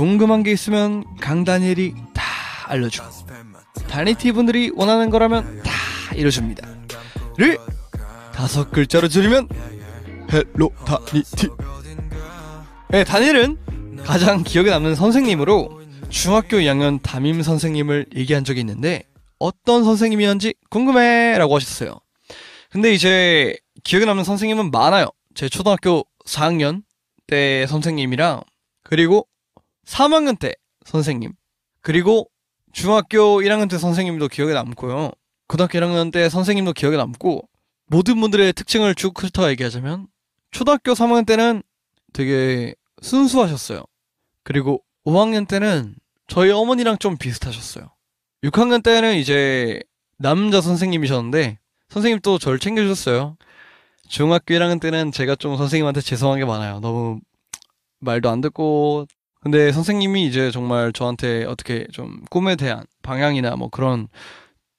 궁금한 게 있으면 강다니엘이 다 알려주고 다니티 분들이 원하는 거라면 다 이뤄줍니다 를 다섯 글자로 줄이면 헬로 다니티 네, 다니엘은 가장 기억에 남는 선생님으로 중학교 2학년 담임 선생님을 얘기한 적이 있는데 어떤 선생님이었는지 궁금해 라고 하셨어요 근데 이제 기억에 남는 선생님은 많아요 제 초등학교 4학년 때 선생님이랑 그리고 3학년 때 선생님 그리고 중학교 1학년 때 선생님도 기억에 남고요. 고등학교 1학년 때 선생님도 기억에 남고 모든 분들의 특징을 쭉 훑어 얘기하자면 초등학교 3학년 때는 되게 순수하셨어요. 그리고 5학년 때는 저희 어머니랑 좀 비슷하셨어요. 6학년 때는 이제 남자 선생님이셨는데 선생님 또절 챙겨주셨어요. 중학교 1학년 때는 제가 좀 선생님한테 죄송한 게 많아요. 너무 말도 안 듣고 근데 선생님이 이제 정말 저한테 어떻게 좀 꿈에 대한 방향이나 뭐 그런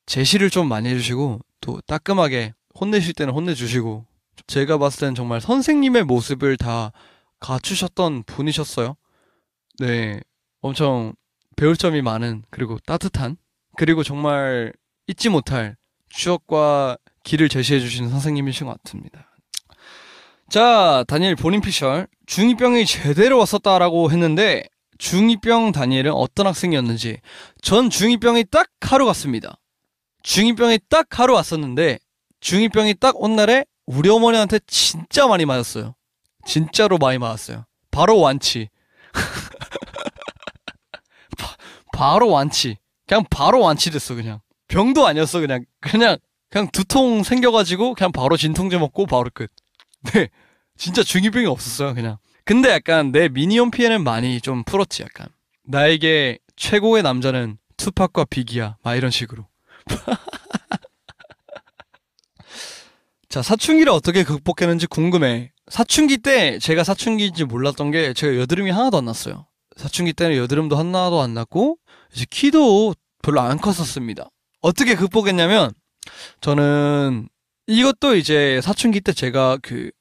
제시를 좀 많이 해주시고 또 따끔하게 혼내실 때는 혼내주시고 제가 봤을 땐 정말 선생님의 모습을 다 갖추셨던 분이셨어요. 네, 엄청 배울 점이 많은 그리고 따뜻한 그리고 정말 잊지 못할 추억과 길을 제시해 주시는 선생님이신 것 같습니다. 자, 다니엘 본인 피셜. 중2병이 제대로 왔었다라고 했는데, 중2병 다니엘은 어떤 학생이었는지, 전 중2병이 딱 하루 갔습니다. 중2병이 딱 하루 왔었는데, 중2병이 딱 온 날에 우리 어머니한테 진짜 많이 맞았어요. 진짜로 많이 맞았어요. 바로 완치. 바, 바로 완치. 그냥 바로 완치됐어, 그냥. 병도 아니었어, 그냥. 그냥, 그냥 두통 생겨가지고, 그냥 바로 진통제 먹고, 바로 끝. 네. 진짜 중2병이 없었어요, 그냥. 근데 약간 내미니홈피에는 많이 좀 풀었지, 약간. 나에게 최고의 남자는 투팍과 비기야. 막 이런 식으로. 자, 사춘기를 어떻게 극복했는지 궁금해. 사춘기 때 제가 사춘기인지 몰랐던 게 제가 여드름이 하나도 안 났어요. 사춘기 때는 여드름도 하나도 안 났고, 이제 키도 별로 안 컸었습니다. 어떻게 극복했냐면, 저는 이것도 이제 사춘기 때 제가 그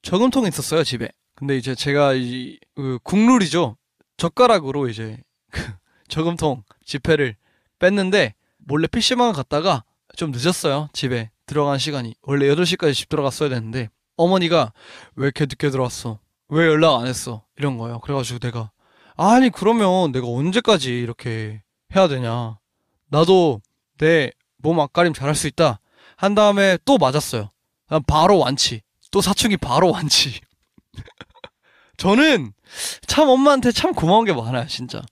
저금통이 있었어요 집에. 근데 이제 제가 이그 국룰이죠 젓가락으로 이제 그 저금통 지폐를 뺐는데 몰래 PC방을 갔다가 좀 늦었어요 집에 들어간 시간이 원래 8시까지 집 들어갔어야 되는데 어머니가 왜 이렇게 늦게 들어왔어 왜 연락 안 했어 이런 거예요 그래가지고 내가 아니 그러면 내가 언제까지 이렇게 해야 되냐 나도 내 몸 앞가림 잘 할 수 있다 한 다음에 또 맞았어요. 바로 완치. 또 사춘기 바로 완치. 저는 참 엄마한테 참 고마운 게 많아요, 진짜.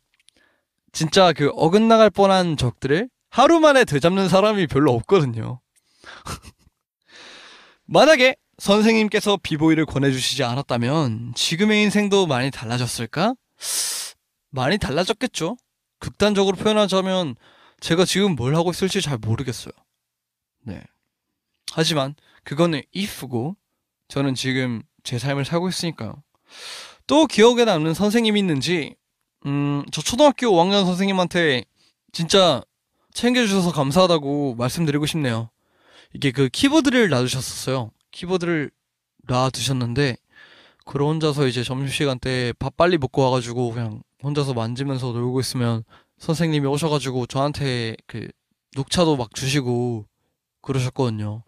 진짜 그 어긋나갈 뻔한 적들을 하루 만에 되잡는 사람이 별로 없거든요. 만약에 선생님께서 비보이를 권해주시지 않았다면 지금의 인생도 많이 달라졌을까? 많이 달라졌겠죠. 극단적으로 표현하자면 제가 지금 뭘 하고 있을지 잘 모르겠어요. 네. 하지만 그거는 if고 저는 지금 제 삶을 살고 있으니까요. 또 기억에 남는 선생님이 있는지 음, 저 초등학교 5학년 선생님한테 진짜 챙겨주셔서 감사하다고 말씀드리고 싶네요. 이게 그 키보드를 놔두셨었어요. 키보드를 놔두셨는데 그걸 혼자서 이제 점심시간 때 밥 빨리 먹고 와가지고 그냥 혼자서 만지면서 놀고 있으면 선생님이 오셔가지고 저한테 그 녹차도 막 주시고 그러셨거든요.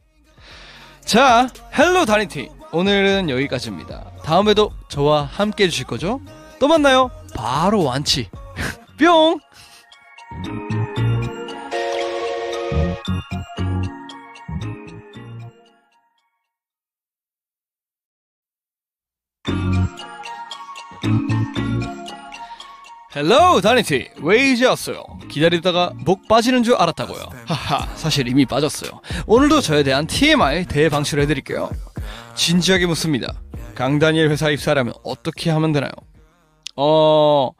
자, 헬로 다니티. 오늘은 여기까지입니다. 다음에도 저와 함께 해주실 거죠? 또 만나요. 바로 완치. 뿅! 헬로우 다니티 왜 이제 왔어요 기다리다가 목 빠지는 줄 알았다고요 하하 사실 이미 빠졌어요 오늘도 저에 대한 TMI 대방출 해드릴게요 진지하게 묻습니다 강다니엘 회사 입사라면 어떻게 하면 되나요? 어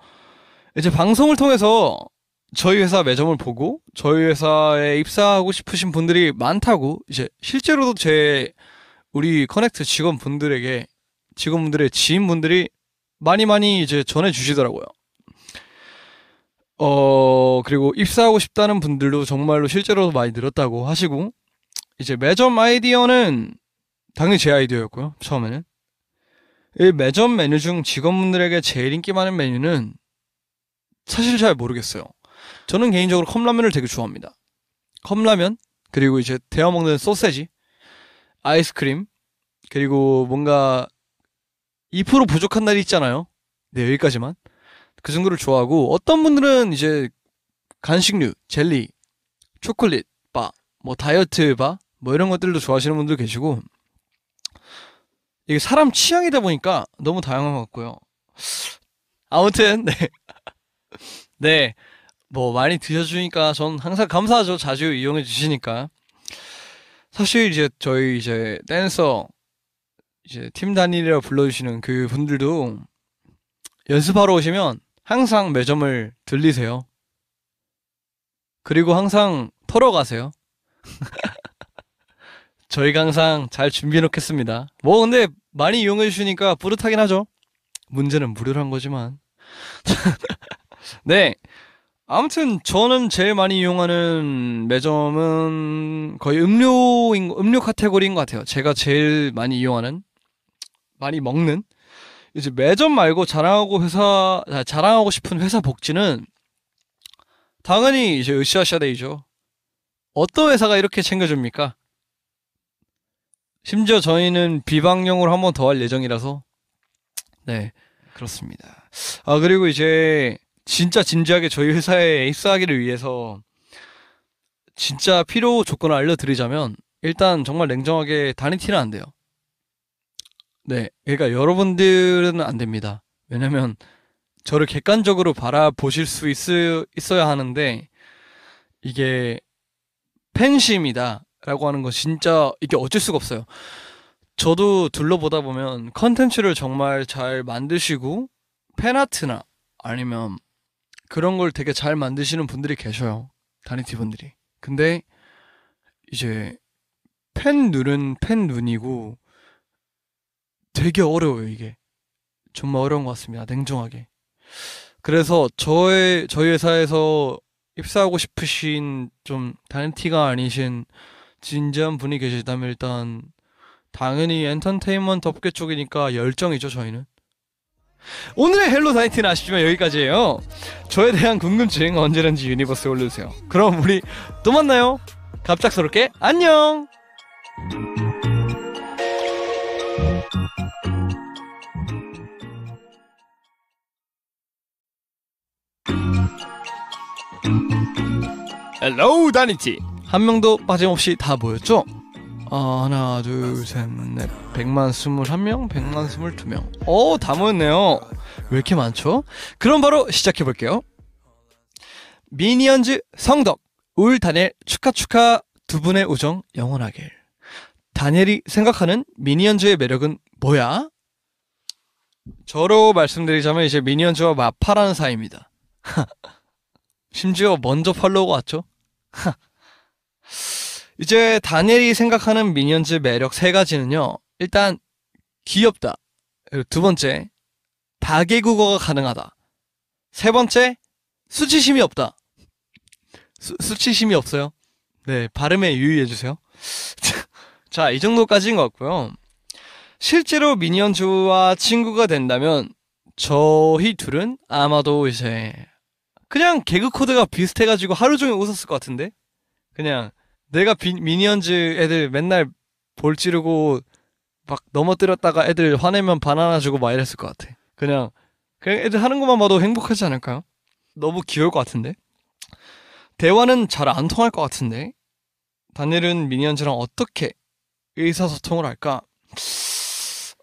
이제 방송을 통해서 저희 회사 매점을 보고 저희 회사에 입사하고 싶으신 분들이 많다고 이제 실제로도 제 우리 커넥트 직원분들에게 직원분들의 지인분들이 많이 많이 이제 전해주시더라고요 어, 그리고 입사하고 싶다는 분들도 정말로 실제로 많이 늘었다고 하시고, 이제 매점 아이디어는 당연히 제 아이디어였고요, 처음에는. 이 매점 메뉴 중 직원분들에게 제일 인기 많은 메뉴는 사실 잘 모르겠어요. 저는 개인적으로 컵라면을 되게 좋아합니다. 컵라면, 그리고 이제 데워 먹는 소세지, 아이스크림, 그리고 뭔가 2% 부족한 날이 있잖아요. 네, 여기까지만. 그 친구를 좋아하고 어떤 분들은 이제 간식류, 젤리, 초콜릿 바, 뭐 다이어트 바, 뭐 이런 것들도 좋아하시는 분들 계시고 이게 사람 취향이다 보니까 너무 다양한 것 같고요. 아무튼 네. 네. 뭐 많이 드셔주니까 전 항상 감사하죠. 자주 이용해 주시니까. 사실 이제 저희 이제 댄서 이제 팀 단일이라 불러주시는 그 분들도 연습하러 오시면 항상 매점을 들리세요. 그리고 항상 털어가세요. 저희가 항상 잘 준비해 놓겠습니다. 뭐 근데 많이 이용해 주시니까 뿌듯하긴 하죠. 문제는 무료란 거지만. 네. 아무튼 저는 제일 많이 이용하는 매점은 거의 음료인 음료 카테고리인 것 같아요. 제가 제일 많이 이용하는 많이 먹는 이제 매점 말고 자랑하고 회사 아, 자랑하고 싶은 회사 복지는 당연히 이제 으쌰으쌰데이죠. 어떤 회사가 이렇게 챙겨줍니까? 심지어 저희는 비방용으로 한번 더 할 예정이라서 네 그렇습니다. 아 그리고 이제 진짜 진지하게 저희 회사에 입사하기를 위해서 진짜 필요 조건을 알려드리자면 일단 정말 냉정하게 단위 티는 안 돼요. 네. 그러니까 여러분들은 안 됩니다. 왜냐면 저를 객관적으로 바라보실 수 있, 있어야 하는데 이게 팬심이다 라고 하는 거 진짜 이게 어쩔 수가 없어요. 저도 둘러보다 보면 컨텐츠를 정말 잘 만드시고 팬아트나 아니면 그런 걸 되게 잘 만드시는 분들이 계셔요. 다니티 분들이. 근데 이제 팬 눈은 팬 눈이고 되게 어려워요, 이게. 정말 어려운 것 같습니다. 냉정하게. 그래서 저의 저희 회사에서 입사하고 싶으신 좀다 티가 아니신 진지한 분이 계시다면 일단 당연히 엔터테인먼트 업계 쪽이니까 열정이죠 저희는 오늘의 헬로 나이트는 아쉽지만 여기까지예요 저에 대한 궁금증 언제든지 유니버스에 올려주세요 그럼 우리 또 만나요 갑작스럽게 안녕 로우 다니티 한 명도 빠짐없이 다 모였죠. 아, 하나 둘셋넷 백만 스물한 명 백만 스물두 명어다 모였네요 왜 이렇게 많죠? 그럼 바로 시작해 볼게요 미니언즈 성덕 울 다니엘 축하 축하 두 분의 우정 영원하길 다니엘이 생각하는 미니언즈의 매력은 뭐야? 저로 말씀드리자면 이제 미니언즈와 마파라는 사이입니다 심지어 먼저 팔로우가 왔죠 이제 다니엘이 생각하는 미니언즈 매력 세 가지는요. 일단 귀엽다. 그리고 두 번째 다개국어가 가능하다. 세 번째 수치심이 없다. 수, 수치심이 없어요. 네, 발음에 유의해 주세요. 자, 이 정도까지인 것 같고요. 실제로 미니언즈와 친구가 된다면 저희 둘은 아마도 이제 그냥 개그 코드가 비슷해가지고 하루 종일 웃었을 것 같은데? 그냥 내가 비, 미니언즈 애들 맨날 볼 찌르고 막 넘어뜨렸다가 애들 화내면 바나나 주고 막 이랬을 것 같아. 그냥, 그냥 애들 하는 것만 봐도 행복하지 않을까요? 너무 귀여울 것 같은데? 대화는 잘 안 통할 것 같은데? 다니엘은 미니언즈랑 어떻게 의사소통을 할까?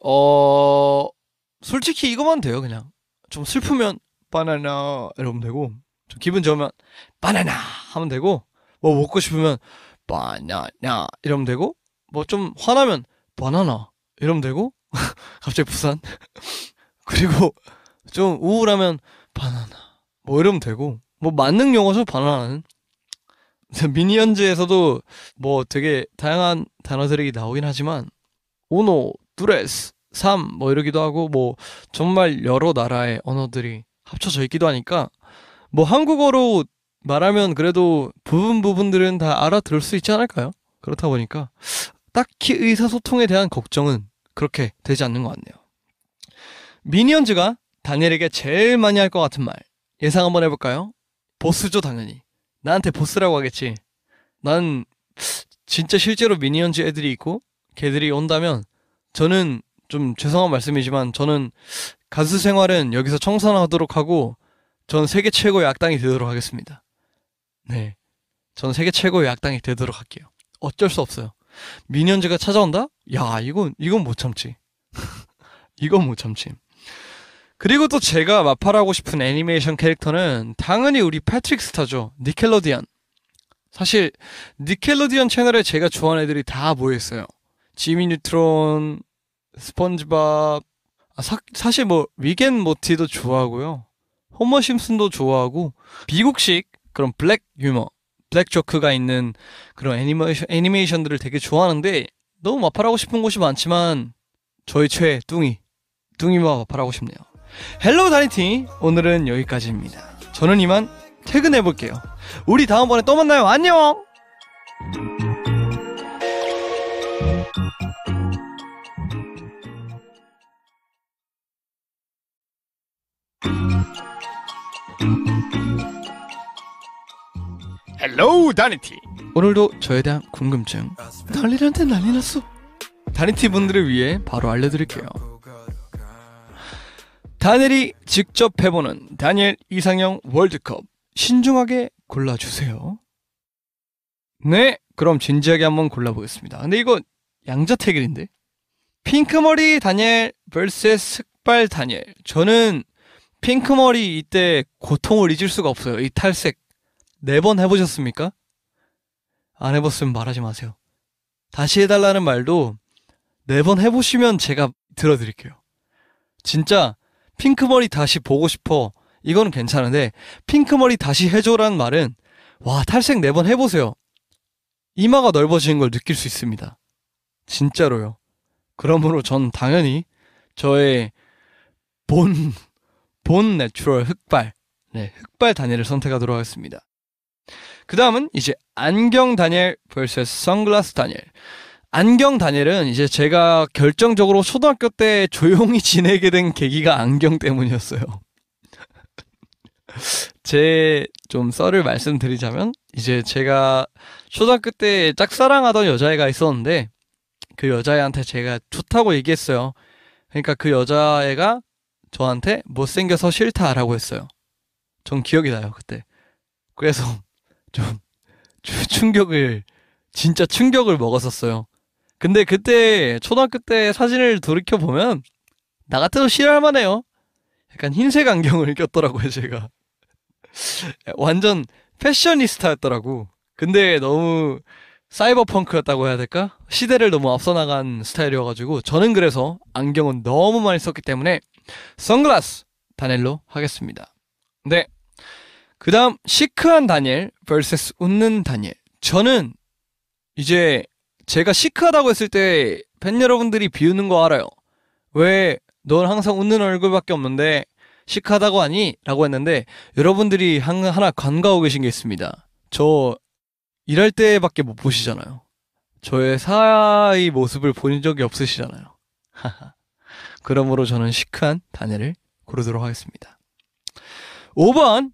어, 솔직히 이거만 돼요, 그냥. 좀 슬프면 바나나 이러면 되고 기분 좋으면 바나나 하면 되고 뭐 먹고 싶으면 바나나 이러면 되고 뭐 좀 화나면 바나나 이러면 되고 갑자기 부산 그리고 좀 우울하면 바나나 뭐 이러면 되고 뭐 만능 용어죠 바나나는 미니언즈에서도 뭐 되게 다양한 단어들이 나오긴 하지만 오노, 드레스삼 뭐 이러기도 하고 뭐 정말 여러 나라의 언어들이 합쳐져 있기도 하니까 뭐 한국어로 말하면 그래도 부분 부분들은 다 알아들을 수 있지 않을까요? 그렇다 보니까 딱히 의사소통에 대한 걱정은 그렇게 되지 않는 것 같네요. 미니언즈가 다니엘에게 제일 많이 할 것 같은 말 예상 한번 해볼까요? 보스죠 당연히 나한테 보스라고 하겠지 난 진짜 실제로 미니언즈 애들이 있고 걔들이 온다면 저는 좀 죄송한 말씀이지만 저는 가수 생활은 여기서 청산하도록 하고 전 세계 최고의 악당이 되도록 하겠습니다. 네. 전 세계 최고의 악당이 되도록 할게요. 어쩔 수 없어요. 미니언즈가 찾아온다? 야, 이건, 이건 못 참지. 이건 못 참지. 그리고 또 제가 마팔하고 싶은 애니메이션 캐릭터는 당연히 우리 패트릭 스타죠. 니켈로디언. 사실, 니켈로디언 채널에 제가 좋아하는 애들이 다 모여있어요. 지미 뉴트론, 스펀지밥, 아, 사, 실뭐 위겐 모티도 좋아하고요. 호머 심슨도 좋아하고 미국식 그런 블랙 유머, 블랙 조크가 있는 그런 애니메이션, 애니메이션들을 되게 좋아하는데 너무 마팔하고 싶은 곳이 많지만 저희 최애 뚱이 뚱이와 마팔하고 싶네요. 헬로 다니티 오늘은 여기까지입니다. 저는 이만 퇴근해 볼게요. 우리 다음번에 또 만나요. 안녕. 헬로 다니티 오늘도 저에 대한 궁금증 난리한테 난리 났어 다니티 분들을 위해 바로 알려드릴게요 다니엘이 직접 해보는 다니엘 이상형 월드컵 신중하게 골라주세요 네 그럼 진지하게 한번 골라보겠습니다 근데 이거 양자택일인데 핑크머리 다니엘 vs 흑발 다니엘 저는 핑크머리 이때 고통을 잊을 수가 없어요 이 탈색 네번 해보셨습니까? 안 해봤으면 말하지 마세요. 다시 해달라는 말도 네 번 해보시면 제가 들어드릴게요. 진짜 핑크머리 다시 보고 싶어. 이건 괜찮은데 핑크머리 다시 해줘라는 말은 와 탈색 네 번 해보세요. 이마가 넓어지는 걸 느낄 수 있습니다. 진짜로요. 그러므로 전 당연히 저의 본, 본 내추럴 흑발, 네, 흑발 단위를 선택하도록 하겠습니다. 그 다음은 이제 안경 다니엘 vs 선글라스 다니엘. 안경 다니엘은 이제 제가 결정적으로 초등학교 때 조용히 지내게 된 계기가 안경 때문이었어요. 제 좀 썰을 말씀드리자면 이제 제가 초등학교 때 짝사랑하던 여자애가 있었는데 그 여자애한테 제가 좋다고 얘기했어요. 그러니까 그 여자애가 저한테 못생겨서 싫다라고 했어요. 전 기억이 나요, 그때. 그래서 좀 충격을 진짜 충격을 먹었었어요. 근데 그때 초등학교 때 사진을 돌이켜 보면 나 같아도 싫어할 만해요. 약간 흰색 안경을 꼈더라고요, 제가. 완전 패셔니스타였더라고. 근데 너무 사이버펑크였다고 해야 될까? 시대를 너무 앞서 나간 스타일이어가지고 저는 그래서 안경은 너무 많이 썼기 때문에 선글라스 단일로 하겠습니다. 네, 그 다음, 시크한 다니엘 vs 웃는 다니엘. 저는 이제 제가 시크하다고 했을 때 팬 여러분들이 비웃는 거 알아요. 왜 넌 항상 웃는 얼굴밖에 없는데 시크하다고 하니? 라고 했는데 여러분들이 한, 하나 간과하고 계신 게 있습니다. 저 일할 때밖에 못 보시잖아요. 저의 사이 모습을 본 적이 없으시잖아요. 그러므로 저는 시크한 다니엘을 고르도록 하겠습니다. 5번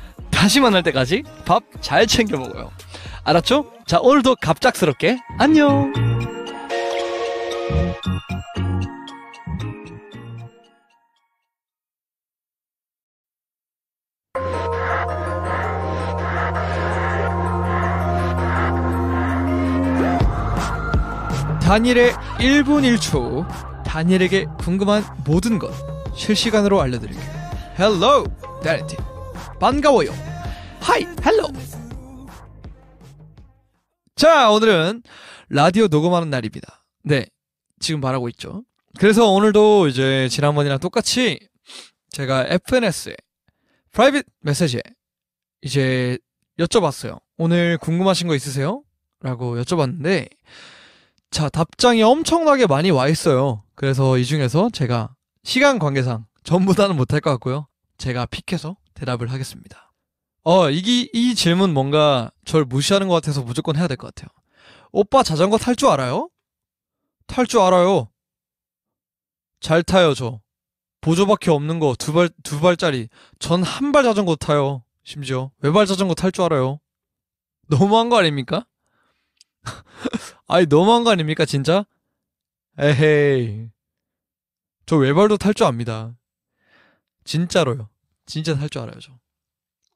다시 만날 때까지 밥 잘 챙겨 먹어요. 알았죠? 자, 오늘도 갑작스럽게 안녕! 단일의 1분 1초 단일에게 궁금한 모든 것 실시간으로 알려드릴게요 헬로 다니티 반가워요 하이, 헬로. 자, 오늘은 라디오 녹음하는 날입니다. 네, 지금 말하고 있죠. 그래서 오늘도 이제 지난번이랑 똑같이 제가 FNS에 프라이빗 메시지에 이제 여쭤봤어요. 오늘 궁금하신 거 있으세요? 라고 여쭤봤는데 자, 답장이 엄청나게 많이 와 있어요. 그래서 이 중에서 제가 시간 관계상 전부 다는 못할 것 같고요. 제가 픽해서 대답을 하겠습니다. 어, 이게이 질문 뭔가 절 무시하는 것 같아서 무조건 해야 될 것 같아요. 오빠 자전거 탈 줄 알아요? 탈 줄 알아요. 잘 타요, 저. 보조바퀴 없는 거, 두 발, 두 발짜리. 전 한 발 자전거 타요. 심지어. 외발 자전거 탈 줄 알아요. 너무한 거 아닙니까? 아니, 너무한 거 아닙니까, 진짜? 에헤이. 저 외발도 탈 줄 압니다. 진짜로요. 진짜 탈 줄 알아요, 저.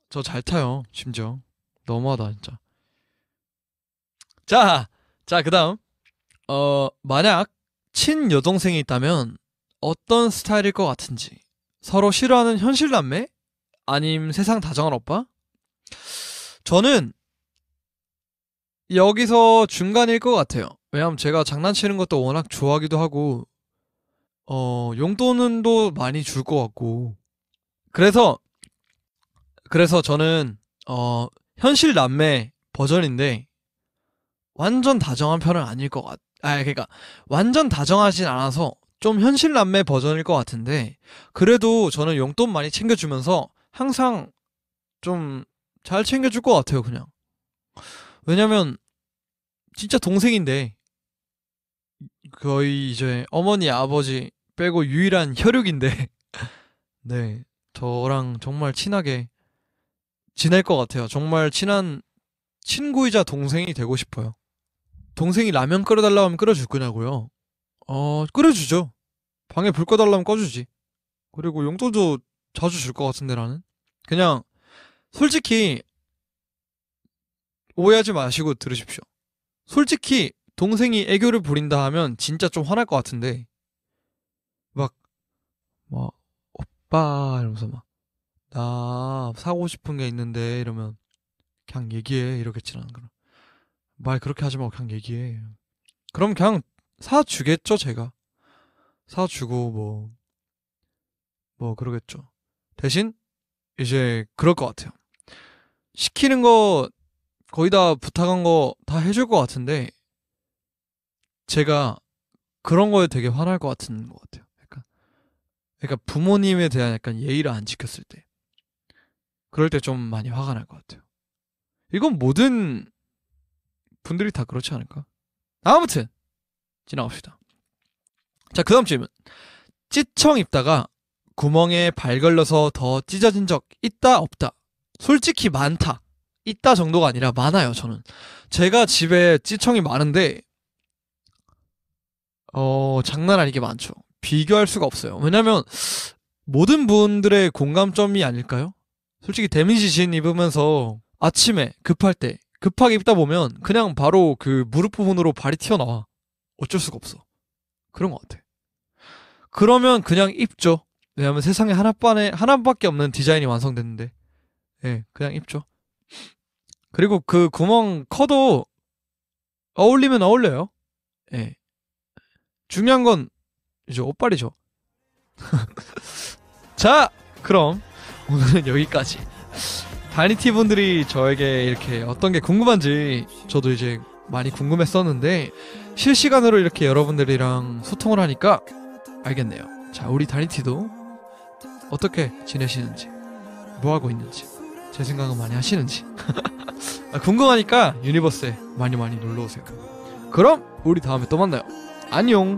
저잘 타요. 심지어 너무하다 진짜. 자, 자 그다음 어 만약 친 여동생이 있다면 어떤 스타일일 것 같은지 서로 싫어하는 현실 남매 아님 세상 다정한 오빠? 저는 여기서 중간일 것 같아요. 왜냐면 제가 장난치는 것도 워낙 좋아하기도 하고, 어, 용돈도 많이 줄 것 같고. 그래서 그래서 저는 어, 현실 남매 버전인데 완전 다정한 편은 아닐 것 같. 아, 그러니까 완전 다정하진 않아서 좀 현실 남매 버전일 것 같은데 그래도 저는 용돈 많이 챙겨주면서 항상 좀 잘 챙겨줄 것 같아요, 그냥. 왜냐면 진짜 동생인데 거의 이제 어머니 아버지 빼고 유일한 혈육인데 네 저랑 정말 친하게 지낼 것 같아요. 정말 친한 친구이자 동생이 되고 싶어요. 동생이 라면 끓여달라고 하면 끓여줄 거냐고요? 어, 끓여주죠. 방에 불 꺼달라면 꺼주지. 그리고 용돈도 자주 줄 것 같은데 나는. 그냥 솔직히 오해하지 마시고 들으십시오. 솔직히 동생이 애교를 부린다 하면 진짜 좀 화날 것 같은데 막 막 오빠 이러면서 막나 아, 사고 싶은 게 있는데 이러면 그냥 얘기해 이러겠지라는 그런 말 그렇게 하지 말고 그냥 얘기해 그럼 그냥 사주겠죠 제가 사주고 뭐 뭐 그러겠죠 대신 이제 그럴 것 같아요 시키는 거 거의 다 부탁한 거 다 해줄 것 같은데 제가 그런 거에 되게 화날 것 같은 것 같아요. 약간 그러니까 부모님에 대한 약간 예의를 안 지켰을 때 그럴 때 좀 많이 화가 날 것 같아요. 이건 모든 분들이 다 그렇지 않을까? 아무튼 지나갑시다. 자, 그 다음 질문. 찌청 입다가 구멍에 발 걸려서 더 찢어진 적 있다 없다. 솔직히 많다. 있다 정도가 아니라 많아요, 저는. 제가 집에 찌청이 많은데 어, 장난 아니게 많죠. 비교할 수가 없어요. 왜냐면 모든 분들의 공감점이 아닐까요? 솔직히 데미지 진 입으면서 아침에 급할 때 급하게 입다 보면 그냥 바로 그 무릎 부분으로 발이 튀어나와. 어쩔 수가 없어. 그런 것 같아. 그러면 그냥 입죠. 왜냐하면 세상에 하나만에 하나밖에 없는 디자인이 완성됐는데, 예, 네, 그냥 입죠. 그리고 그 구멍 커도 어울리면 어울려요. 예. 네. 중요한 건 이제 옷빨이죠. 자, 그럼 오늘은 여기까지. 다니티 분들이 저에게 이렇게 어떤 게 궁금한지 저도 이제 많이 궁금했었는데 실시간으로 이렇게 여러분들이랑 소통을 하니까 알겠네요. 자, 우리 다니티도 어떻게 지내시는지, 뭐 하고 있는지, 제 생각은 많이 하시는지 아, 궁금하니까 유니버스에 많이 많이 놀러 오세요. 그럼 우리 다음에 또 만나요. 안녕.